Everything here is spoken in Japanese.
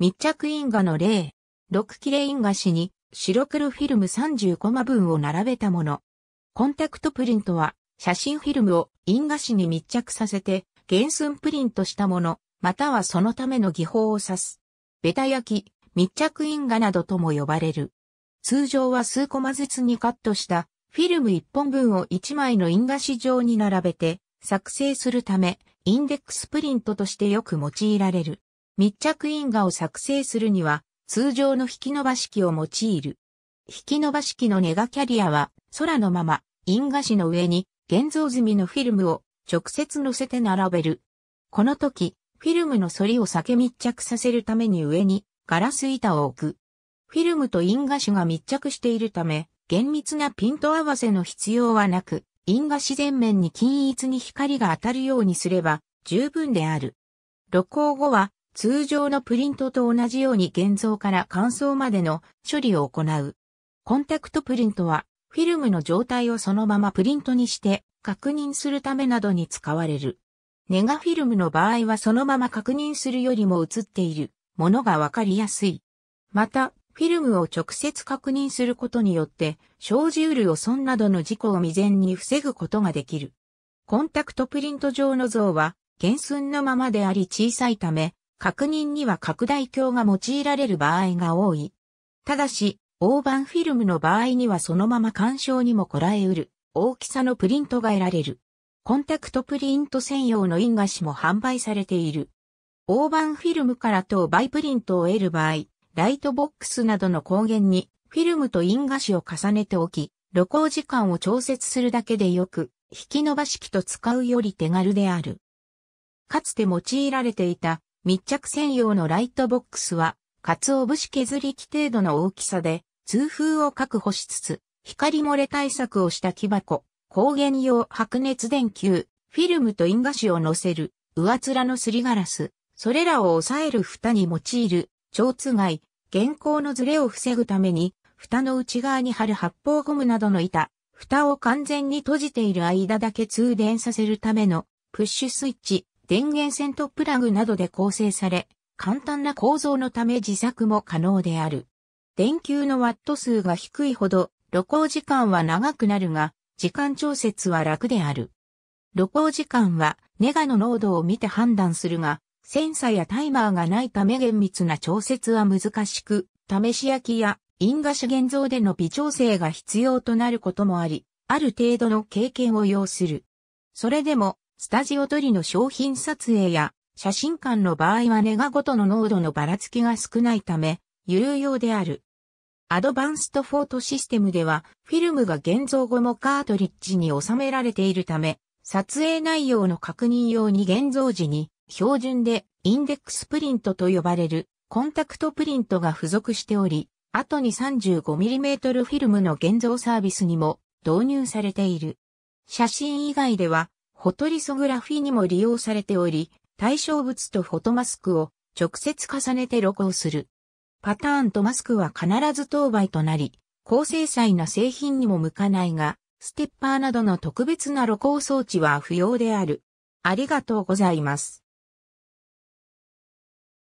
密着因果の例、6切れ因果紙に白黒フィルム30コマ分を並べたもの。コンタクトプリントは写真フィルムを因果紙に密着させて原寸プリントしたもの、またはそのための技法を指す。ベタ焼き、密着因果などとも呼ばれる。通常は数コマずつにカットしたフィルム1本分を1枚の因果紙状に並べて作成するためインデックスプリントとしてよく用いられる。密着因果を作成するには、通常の引き伸ば式を用いる。引き伸ば式のネガキャリアは、空のまま、因果紙の上に、現像済みのフィルムを直接乗せて並べる。この時、フィルムの反りを避け密着させるために上にガラス板を置く。フィルムと因果紙が密着しているため、厳密なピント合わせの必要はなく、因果紙全面に均一に光が当たるようにすれば十分である。露光後は通常のプリントと同じように現像から乾燥までの処理を行う。コンタクトプリントは、フィルムの状態をそのままプリントにして確認するためなどに使われる。ネガフィルムの場合はそのまま確認するよりも映っているものがわかりやすい。また、フィルムを直接確認することによって、生じうる汚損などの事故を未然に防ぐことができる。コンタクトプリント上の像は、原寸のままであり小さいため、確認には拡大鏡が用いられる場合が多い。ただし、大判フィルムの場合にはそのまま干渉にもこらえうる大きさのプリントが得られる。コンタクトプリント専用の印画紙も販売されている。大判フィルムから等倍プリントを得る場合、ライトボックスなどの光源にフィルムと印画紙を重ねておき、露光時間を調節するだけでよく、引き伸ばし機と使うより手軽である。かつて用いられていた密着専用のライトボックスは、鰹節削り器程度の大きさで、通風を確保しつつ、光漏れ対策をした木箱、光源用白熱電球、フィルムと因果紙を乗せる、上面のすりガラス、それらを抑える蓋に用いる、蝶つがい、原稿のズレを防ぐために、蓋の内側に貼る発泡ゴムなどの板、蓋を完全に閉じている間だけ通電させるための、プッシュスイッチ、電源セントプラグなどで構成され、簡単な構造のため自作も可能である。電球のワット数が低いほど、露光時間は長くなるが、時間調節は楽である。露光時間は、ネガの濃度を見て判断するが、センサやタイマーがないため厳密な調節は難しく、試し焼きや因果主現像での微調整が必要となることもあり、ある程度の経験を要する。それでも、スタジオ撮りの商品撮影や写真館の場合はネガごとの濃度のばらつきが少ないため、有用である。アドバンストフォートシステムでは、フィルムが現像後もカートリッジに収められているため、撮影内容の確認用に現像時に、標準でインデックスプリントと呼ばれるコンタクトプリントが付属しており、後に 35mm フィルムの現像サービスにも導入されている。写真以外では、フォトリソグラフィにも利用されており、対象物とフォトマスクを直接重ねて露光する。パターンとマスクは必ず当倍となり、高精細な製品にも向かないが、ステッパーなどの特別な露光装置は不要である。ありがとうございます。